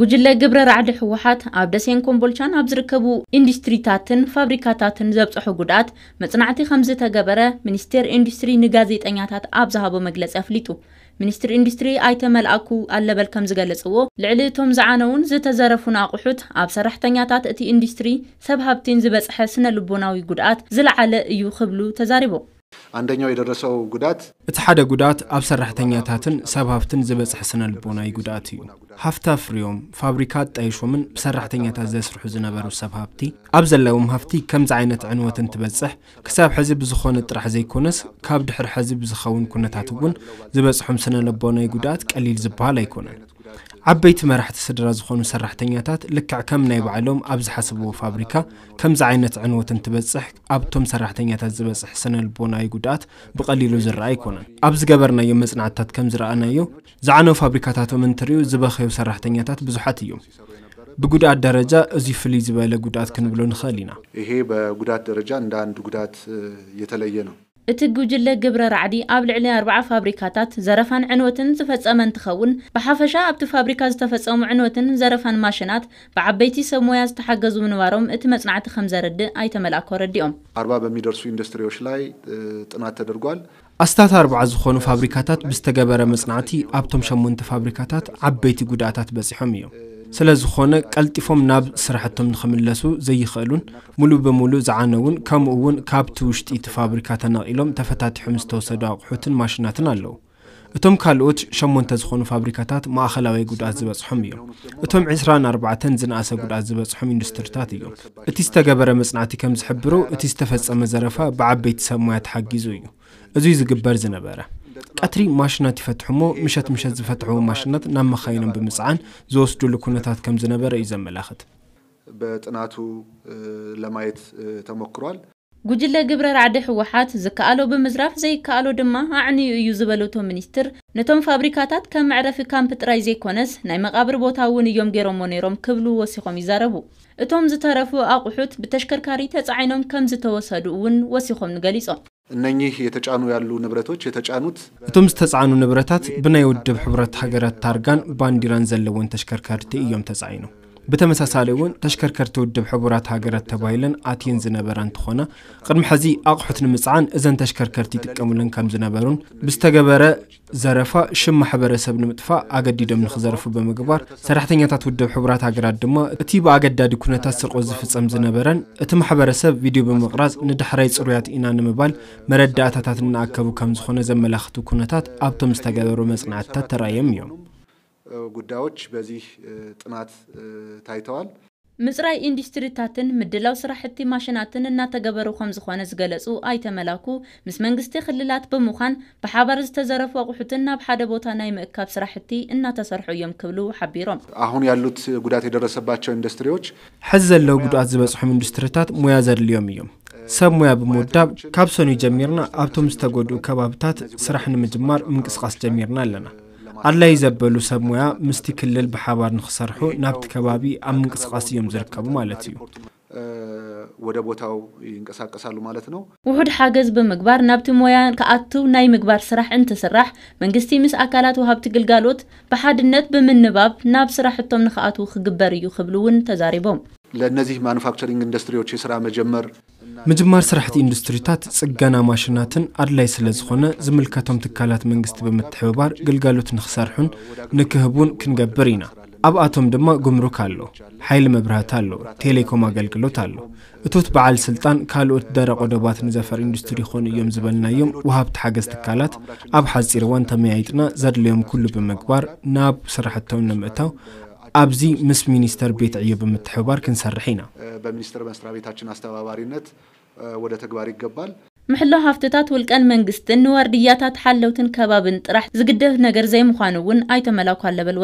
ጉጅለ ግብረ ራዕዲ ህወሓት ኣብ ደሴን ኮምቦልቻን ኣብ ዝርከቡ ኢንዱስትሪታትን ፋብሪካታትን ዘብፅሑ ጉድኣት መፅናዕቲ ከም ዝተገበረ ሚኒስቴር ኢንዱስትሪ ንጋዜጠኛታት ኣብ ዝሃቦ መግለፂ ኣፍሊጡ ሚኒስትሪ ኢንዱስትሪ ኣይተ መልኣኩ ኣለበል ከም ዝገለጽዎ ልዕሊ እቶም ዝዓነውን ዝተዘረፉን ኣቑሑት ኣብ ሰራሕተኛታት እቲ ኢንዱስትሪ ሰብ ሃብቲን ዝበፅሐ ስነ ልቦናዊ ጉድኣት ዝለዓለ እዩ ክብሉ ተዛሪቦም አንደኛው የደረሰው ጉዳት እቲ ሓደ ጉዳት ኣብ ሰራሕተኛታትን ሰብ ሃፍትን ዝበፅሐ ስነ ልቦናዊ ጉዳት እዩ ሃፍታ ፍርዮም ፋብሪካት ጣይሾምን ብሰራሕተኛታት ዘስርሑ ዝነበሩ ሰብ ሃፍቲ ኣብ ዘለዎም ሃፍቲ ከምዚ ዓይነት ዕንወትን ትበፅሕ ክሳብ ሕዚ ብዝኾነ ጥራሕ ዘይኮነስ ካብ ድሕሪ ሕዚ ብዝኸውን ኩነታት እውን ዝበፅሖም ስነ ልቦናዊ ጉዳት ቀሊል ዝበሃል ኣይኮነን ዓበይቲ መራሕቲ ስድራ ዝኾኑ ሰራሕተኛታት ልክዕ ከም ናይ ባዕሎም ኣብ ዝሓስብዎ ፋብሪካ ከምዚ ዓይነት ዕንወት እንትበፅሕ ኣብቶም ሰራሕተኛታት ዝበፅሕ ስነልቦናዊ ጉድኣት ብቐሊሉ ዝረአ ኣይኮነን ኣብ ዝገበርናዮ መፅናዕትታት ከም ዝረኣናዮ ዝዓነው ፋብሪካታቶም እንትርዩ ዝበኸዩ ሰራሕተኛታት ብዙሓት እዮም ብጉድኣት ደረጃ እዙይ ፍልይ ዝበለ ጉድኣት ክንብሎ ንኽእል ኢና ይሄ በጉዳት ደረጃ እንዳንድ አንድ ጉዳት የተለየ ነው እቲ ጉጅለ ግብረ ራዕዲ ኣብ ልዕሊ ኣርባዓ ፋብሪካታት ዘረፋን ዕንወትን ዝፈጸመ እንትኸውን ብሓፈሻ ኣብቲ ፋብሪካ ዝተፈጸሙ ዕንወትን ዘረፋን ማሽናት ብዓበይቲ ሰብ ሞያ ዝተሓገዙ ምንባሮም እቲ መጽናዕቲ ከም ዘረድእ ኣይተመልኣኮ ረዲኦም ኣርባ በሚደርሱ ኢንዱስትሪዎች ላይ ጥናት ተደርጓል ኣስታት ኣርባዓ ዝኾኑ ፋብሪካታት ብዝተገበረ መጽናዕቲ ኣብቶም ሸሞንተ ፋብሪካታት ዓበይቲ ጉድኣታት በፂሖም እዮም ስለ ዝኾነ ቀልጢፎም ናብ ስራሕቶም ንክምለሱ ዘይኽእሉን ሙሉእ ብምሉእ ዝዓነ እውን ከምኡ እውን ካብቲ ውሽጢ እቲ ፋብሪካ ተነቒሎም ተፈታቲሖም ዝተወሰዱ ኣቑሑትን ማሽናትን ኣለዉ እቶም ካልኦት 8 ዝኾኑ ፋብሪካታት ማእኸላዊ ጉድኣት ዝበፅሖም እዮም እቶም 24 ዝነኣሰ ጉድኣት ዝበፅሖም ኢንዱስትሪታት እዮም እቲ ዝተገበረ መፅናዕቲ ከም ዝሕብሩ እቲ ዝተፈፀመ ዘረፋ ብዓበይቲ ሰብ ሞያ ተሓጊዙ እዩ እዙይ ዝግበር ዝነበረ ቀትሪ ማሽናት ይፈትሑ እሞ ምሸት ምሸት ዝፈትሑ ማሽናት ናብ መኻይኖም ብምፅዓን ዝወስድሉ ኩነታት ከም ዝነበረ እዩ ዘመላኽት በጥናቱ ለማየት ተሞክሯል። ጉጅለ ግብረ ራዕዲ ህወሓት ዝከኣሎ ብምዝራፍ ዘይከኣሎ ድማ ኣዕንዩ እዩ ዝበለቶ ሚኒስትር ነቶም ፋብሪካታት ከም መዕረፊ ካምፕ ጥራይ ዘይኮነስ ናይ መቓብር ቦታ እውን እዮም ገይሮሞ ነይሮም ክብሉ ወሲኾም ይዛረቡ እቶም ዝተረፉ ኣቑሑት ብተሽከርካሪ ተፃዒኖም ከም ዝተወሰዱ እውን ወሲኾም ንገሊፆም እነኚህ የተጫኑ ያሉ ንብረቶች የተጫኑት እቶም ዝተፃዕኑ ንብረታት ብናይ ውድብ ሕብረት ሃገራት ታርጋን ባንዲራን ዘለዎን ተሽከርከርቲ እዮም ተፃዒኖም ብተመሳሳሊ እውን ተሽከርከርቲ ውድብ ሕቡራት ሃገራት ተባሂለን ኣትየን ዝነበራ እንትኾና ቅድሚ ሕዚ ኣቑሑት ንምፅዓን እዘን ተሽከርከርቲ ይጥቀሙለን ከም ዝነበሩን ብዝተገበረ ዘረፋ ሽም ማሕበረሰብ ንምጥፋእ ኣገዲዶም ንክዘረፉ ብምግባር ሰራሕተኛታት ውድብ ሕቡራት ሃገራት ድማ እቲ ብኣገዳዲ ኩነታት ስርቆት ዝፍፀም ዝነበረን እቲ ማሕበረሰብ ቪድዮ ብምቕራፅ ንዳሕራይ ፅሩያት ኢና ንምባል መረዳእታታት እናኣከቡ ከም ዝኾነ ዘመላኽቲ ኩነታት ኣብቶም ዝተገበሩ መፅናዕትታት ተራእዮም እዮም ጉዳዮች በዚህ ጥናት ታይተዋል። ምፅራይ ኢንዱስትሪታትን ምድላው ስራሕቲ ማሽናትን እናተገበሩ ከም ዝኾነ ዝገለጹ ኣይተመላኩ ምስ መንግስቲ ክልላት ብምዃን ብሓባር ዝተዘረፉ ኣቑሑትን ናብ ሓደ ቦታ ናይ ምእካብ ስራሕቲ እናተሰርሑ እዮም ክብሉ ሓቢሮም አሁን ያሉት ጉዳት የደረሰባቸው ኢንዱስትሪዎች ሕዚ ዘለው ጉድኣት ዝበፅሖም ኢንዱስትሪታት ሙያ ዘድልዮም እዮም ሰብ ሙያ ብምውዳብ ካብ ሰኑይ ጀሚርና ኣብቶም ዝተጎድኡ ከባብታት ስራሕ ንምጅማር ምንቅስቃስ ጀሚርና ኣለና ኣድላይ ዘበሉ ሰብ ሞያ ምስቲ ክልል ብሓባር ንክሰርሑ ናብቲ ከባቢ ኣብ ምንቅስቃስ እዮም ዝርከቡ ማለት እዩ ወደ ቦታው ይንቀሳቀሳሉ ማለት ነው። ውሑድ ሓገዝ ብምግባር ናብቲ ሞያ ክኣቱ ናይ ምግባር ስራሕ እንትስራሕ መንግስቲ ምስ ኣካላት ወሃብቲ ግልጋሎት ብሓድነት ብምንባብ ናብ ስራሕቶም ንክኣትዉ ክግበር እዩ ክብሉ እውን ተዛሪቦም ለእነዚህ ማኑፋክቸሪንግ ኢንዱስትሪዎች የስራ መጀመር ምጅማር ስራሕቲ ኢንዱስትሪታት ጽገና ማሽናትን ኣድላይ ስለ ዝኾነ ዝምልከቶም ትካላት መንግስቲ ብምትሕብባር ግልጋሎት ንኽሰርሑን ንክህቡን ክንገብር ኢና ኣብኣቶም ድማ ጉምሩክ ኣሎ ሓይሊ መብራህት ኣሎ ቴሌኮም ኣገልግሎት ኣሎ እቶት በዓል ስልጣን ካልኦት ደረቕ ወደባት ንዘፈር ኢንዱስትሪ ይኾኑ እዮም ዝበልናዮም ውሃብቲ ሓገዝ ትካላት ኣብ ሓፂር እዋን ተመያይጥና ዘድለዮም ኩሉ ብምግባር ናብ ስራሕቶም ንምእታው ኣብዚ ምስ ሚኒስተር ቤት ዕዮ ብምትሕባር ክንሰርሕ ኢና በሚኒስትር መስሪያ ቤታችን ኣስተባባሪነት ወደ ተግባር ይገባል ምሕላው ሃፍትታት ውልቀን መንግስትን ንዋርድያታት ሓለውትን ከባብን ጥራሕ ዝግደፍ ነገር ዘይምዃኑ እውን ኣይተመላኩ ኣለበል